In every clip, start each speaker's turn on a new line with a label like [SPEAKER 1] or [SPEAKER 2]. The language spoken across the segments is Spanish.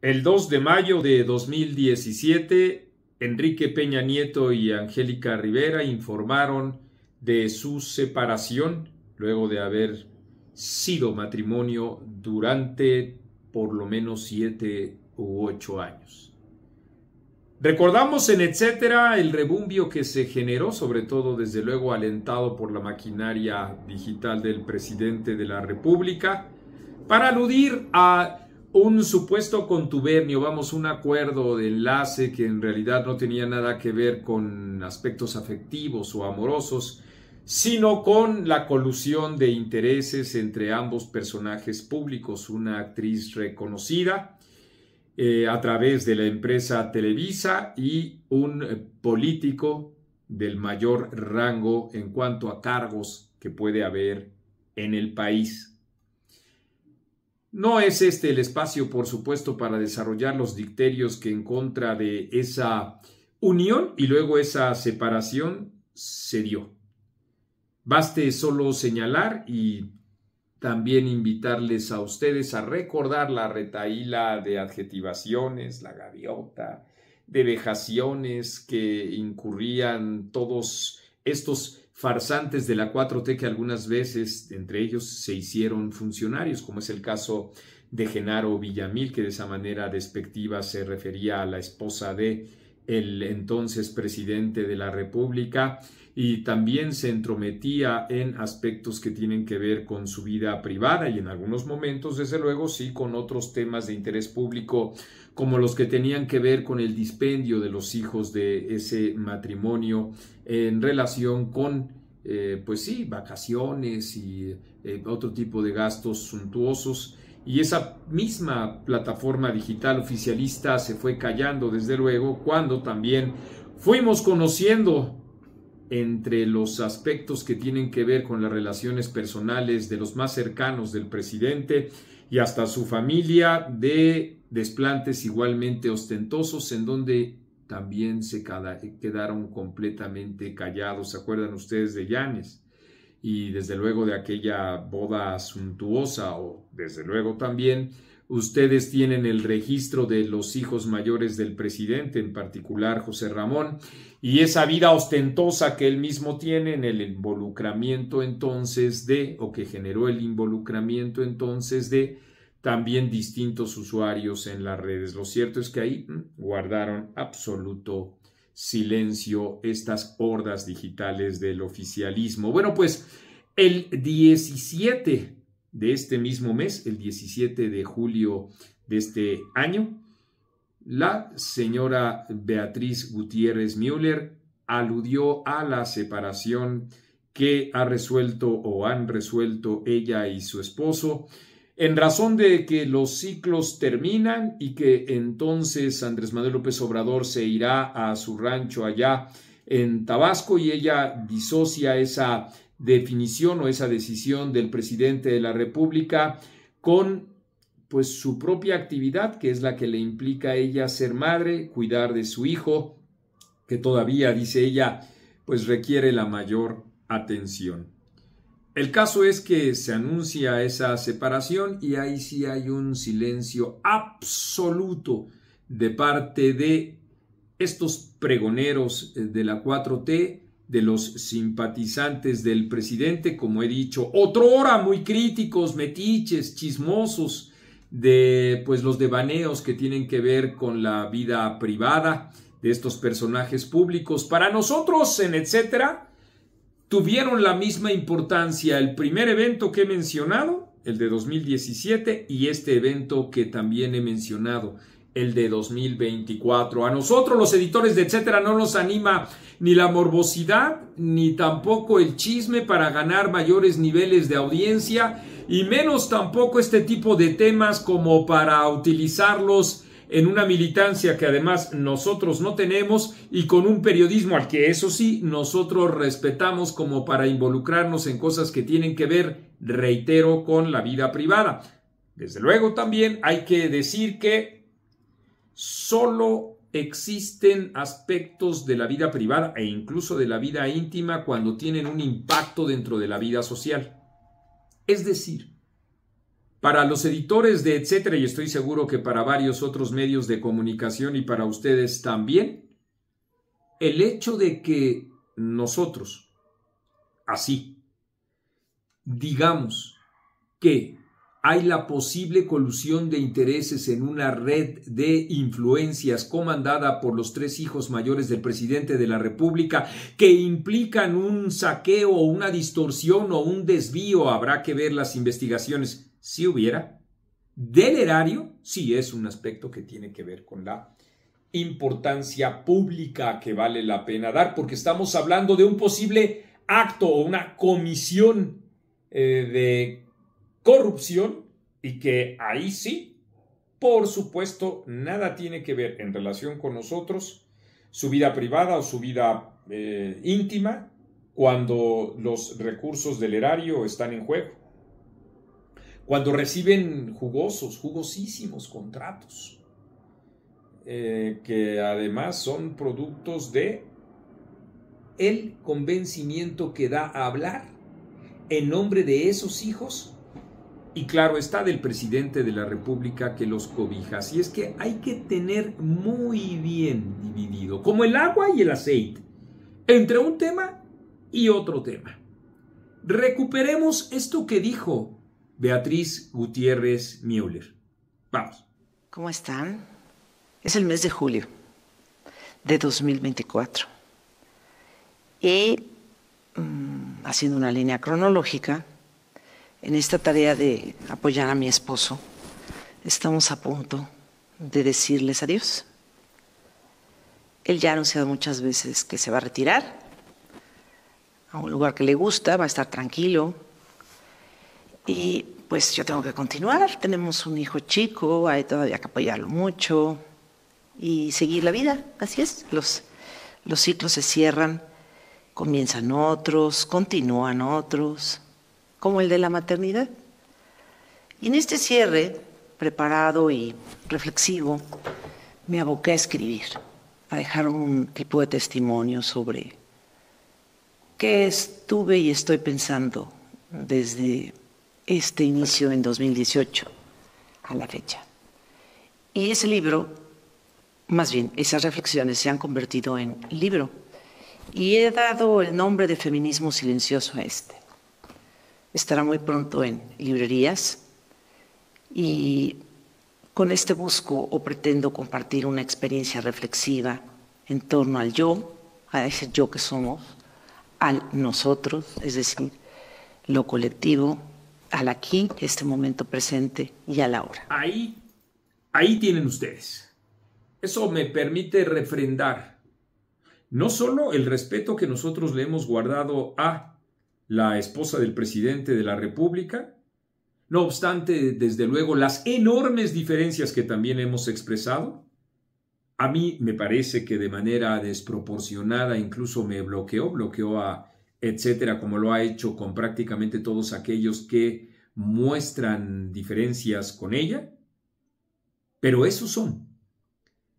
[SPEAKER 1] El 2 de mayo de 2017, Enrique Peña Nieto y Angélica Rivera informaron de su separación luego de haber sido matrimonio durante por lo menos siete u ocho años. Recordamos en etcétera el rebumbio que se generó, sobre todo desde luego alentado por la maquinaria digital del presidente de la República, para aludir a un supuesto contubernio, vamos, un acuerdo de enlace que en realidad no tenía nada que ver con aspectos afectivos o amorosos, sino con la colusión de intereses entre ambos personajes públicos, una actriz reconocida eh, a través de la empresa Televisa y un político del mayor rango en cuanto a cargos que puede haber en el país. No es este el espacio, por supuesto, para desarrollar los dicterios que en contra de esa unión y luego esa separación se dio. Baste solo señalar y también invitarles a ustedes a recordar la retaíla de adjetivaciones, la gaviota, de vejaciones que incurrían todos estos farsantes de la 4T que algunas veces entre ellos se hicieron funcionarios, como es el caso de Genaro Villamil, que de esa manera despectiva se refería a la esposa de el entonces presidente de la República y también se entrometía en aspectos que tienen que ver con su vida privada y en algunos momentos, desde luego, sí con otros temas de interés público como los que tenían que ver con el dispendio de los hijos de ese matrimonio en relación con, eh, pues sí, vacaciones y eh, otro tipo de gastos suntuosos. Y esa misma plataforma digital oficialista se fue callando, desde luego, cuando también fuimos conociendo entre los aspectos que tienen que ver con las relaciones personales de los más cercanos del presidente y hasta su familia de desplantes igualmente ostentosos en donde también se eh, quedaron completamente callados. ¿Se acuerdan ustedes de Llanes? Y desde luego de aquella boda suntuosa, o desde luego también ustedes tienen el registro de los hijos mayores del presidente, en particular José Ramón, y esa vida ostentosa que él mismo tiene en el involucramiento entonces de, o que generó el involucramiento entonces de también distintos usuarios en las redes. Lo cierto es que ahí mm, guardaron absoluto silencio estas hordas digitales del oficialismo. Bueno, pues el 17 de este mismo mes, el 17 de julio de este año, la señora Beatriz Gutiérrez Müller aludió a la separación que ha resuelto o han resuelto ella y su esposo en razón de que los ciclos terminan y que entonces Andrés Manuel López Obrador se irá a su rancho allá en Tabasco y ella disocia esa definición o esa decisión del presidente de la República con pues su propia actividad que es la que le implica a ella ser madre, cuidar de su hijo que todavía dice ella pues requiere la mayor atención. El caso es que se anuncia esa separación y ahí sí hay un silencio absoluto de parte de estos pregoneros eh, de la 4T, de los simpatizantes del presidente, como he dicho, otrora muy críticos, metiches, chismosos de pues los devaneos que tienen que ver con la vida privada de estos personajes públicos. Para nosotros en etcétera, tuvieron la misma importancia el primer evento que he mencionado, el de 2017, y este evento que también he mencionado, el de 2024. A nosotros los editores de etcétera no nos anima ni la morbosidad ni tampoco el chisme para ganar mayores niveles de audiencia y menos tampoco este tipo de temas como para utilizarlos en una militancia que además nosotros no tenemos y con un periodismo al que eso sí nosotros respetamos como para involucrarnos en cosas que tienen que ver, reitero, con la vida privada. Desde luego también hay que decir que solo existen aspectos de la vida privada e incluso de la vida íntima cuando tienen un impacto dentro de la vida social. Es decir, para los editores de etcétera, y estoy seguro que para varios otros medios de comunicación y para ustedes también, el hecho de que nosotros, así, digamos que hay la posible colusión de intereses en una red de influencias comandada por los tres hijos mayores del presidente de la República que implican un saqueo o una distorsión o un desvío. Habrá que ver las investigaciones si hubiera, del erario, sí es un aspecto que tiene que ver con la importancia pública que vale la pena dar, porque estamos hablando de un posible acto o una comisión eh, de corrupción y que ahí sí, por supuesto, nada tiene que ver en relación con nosotros, su vida privada o su vida eh, íntima, cuando los recursos del erario están en juego cuando reciben jugosos, jugosísimos contratos, eh, que además son productos de el convencimiento que da a hablar en nombre de esos hijos y claro está del presidente de la República que los cobija. Así es que hay que tener muy bien dividido, como el agua y el aceite, entre un tema y otro tema. Recuperemos
[SPEAKER 2] esto que dijo
[SPEAKER 1] Beatriz Gutiérrez Müller. Vamos.
[SPEAKER 2] ¿Cómo están? Es el mes de julio de 2024. Y mm, haciendo una línea cronológica, en esta tarea de apoyar a mi esposo, estamos a punto de decirles adiós. Él ya ha anunciado muchas veces que se va a retirar a un lugar que le gusta, va a estar tranquilo, y pues yo tengo que continuar, tenemos un hijo chico, hay todavía que apoyarlo mucho y seguir la vida, así es, los, los ciclos se cierran, comienzan otros, continúan otros, como el de la maternidad. Y en este cierre, preparado y reflexivo, me aboqué a escribir, a dejar un tipo de testimonio sobre qué estuve y estoy pensando desde este inicio en 2018 a la fecha. Y ese libro, más bien, esas reflexiones se han convertido en libro. Y he dado el nombre de Feminismo Silencioso a este. Estará muy pronto en librerías y con este busco o pretendo compartir una experiencia reflexiva en torno al yo, a ese yo que somos, al nosotros, es decir, lo colectivo, al aquí, este momento presente y a la hora.
[SPEAKER 1] Ahí, ahí tienen ustedes. Eso me permite refrendar no solo el respeto que nosotros le hemos guardado a la esposa del presidente de la República, no obstante, desde luego, las enormes diferencias que también hemos expresado, a mí me parece que de manera desproporcionada incluso me bloqueó, bloqueó a etcétera, como lo ha hecho con prácticamente todos aquellos que muestran diferencias con ella, pero eso son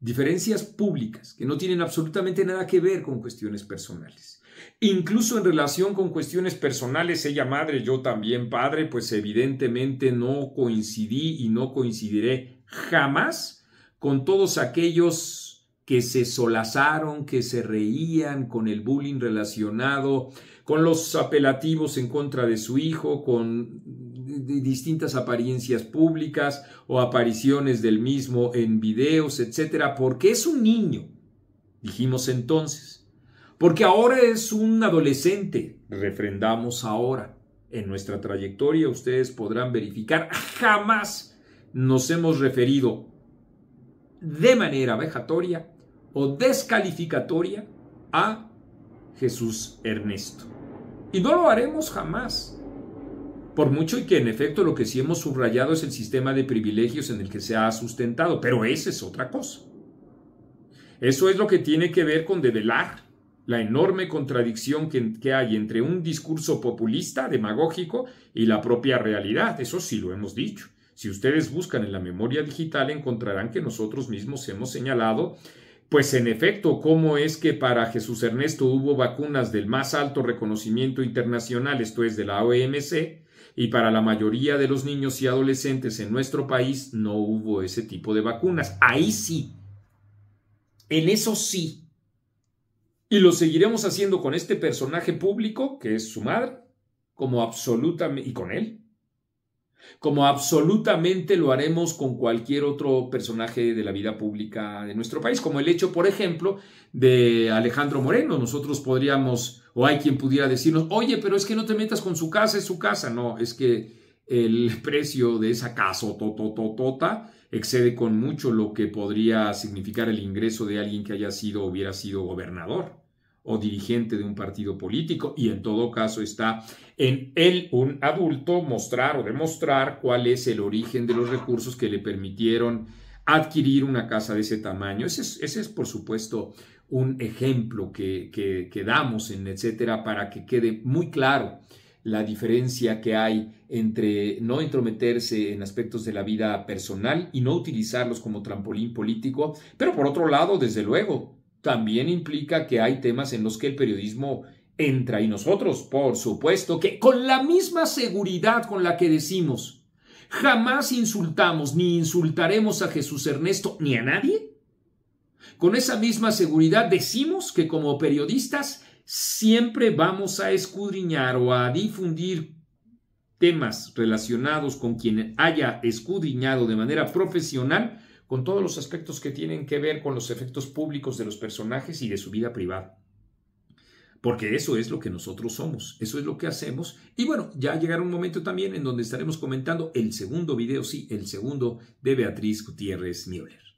[SPEAKER 1] diferencias públicas que no tienen absolutamente nada que ver con cuestiones personales. Incluso en relación con cuestiones personales, ella madre, yo también padre, pues evidentemente no coincidí y no coincidiré jamás con todos aquellos que se solazaron, que se reían con el bullying relacionado, con los apelativos en contra de su hijo, con distintas apariencias públicas o apariciones del mismo en videos, etcétera, porque es un niño, dijimos entonces, porque ahora es un adolescente, refrendamos ahora. En nuestra trayectoria ustedes podrán verificar, jamás nos hemos referido de manera vejatoria descalificatoria a Jesús Ernesto. Y no lo haremos jamás. Por mucho y que en efecto lo que sí hemos subrayado es el sistema de privilegios en el que se ha sustentado, pero esa es otra cosa. Eso es lo que tiene que ver con develar la enorme contradicción que, que, hay entre un discurso populista, demagógico, y la propia realidad. Eso sí lo hemos dicho. Si ustedes buscan en la memoria digital encontrarán que nosotros mismos hemos señalado pues en efecto, ¿cómo es que para Jesús Ernesto hubo vacunas del más alto reconocimiento internacional, esto es de la OMC, y para la mayoría de los niños y adolescentes en nuestro país no hubo ese tipo de vacunas? Ahí sí. En eso sí. Y lo seguiremos haciendo con este personaje público, que es su madre, como absolutamente, y con él, como absolutamente lo haremos con cualquier otro personaje de la vida pública de nuestro país, como el hecho, por ejemplo, de Alejandro Moreno. Nosotros podríamos, o hay quien pudiera decirnos, oye, pero es que no te metas con su casa, es su casa. No, es que el precio de esa casa, tota excede con mucho lo que podría significar el ingreso de alguien que haya sido, hubiera sido gobernador o dirigente de un partido político y en todo caso está en él, un adulto, mostrar o demostrar cuál es el origen de los recursos que le permitieron adquirir una casa de ese tamaño. Ese es, por supuesto, un ejemplo que, que, que damos en etcétera para que quede muy claro la diferencia que hay entre no intrometerse en aspectos de la vida personal y no utilizarlos como trampolín político, pero por otro lado, desde luego, también implica que hay temas en los que el periodismo entra y nosotros, por supuesto, que con la misma seguridad con la que decimos, jamás insultamos ni insultaremos a Jesús Ernesto ni a nadie, con esa misma seguridad decimos que como periodistas siempre vamos a escudriñar o a difundir temas relacionados con quien haya escudriñado de manera profesional con todos los aspectos que tienen que ver con los efectos públicos de los personajes y de su vida privada. Porque eso es lo que nosotros somos, eso es lo que hacemos. Y bueno, ya llegará un momento también en donde estaremos comentando el segundo video, sí, el segundo de Beatriz Gutiérrez Müller.